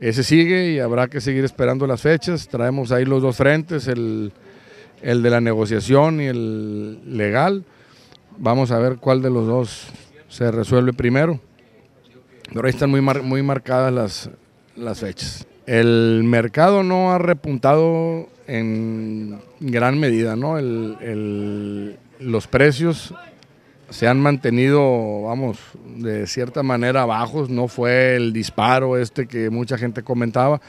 Ese sigue y habrá que seguir esperando las fechas. Traemos ahí los dos frentes, el, de la negociación y el legal. Vamos a ver cuál de los dos se resuelve primero. Pero ahí están muy, muy marcadas las, las fechas. El mercado no ha repuntado en gran medida, ¿no? los precios se han mantenido, vamos, de cierta manera bajos. No fue el disparo este que mucha gente comentaba,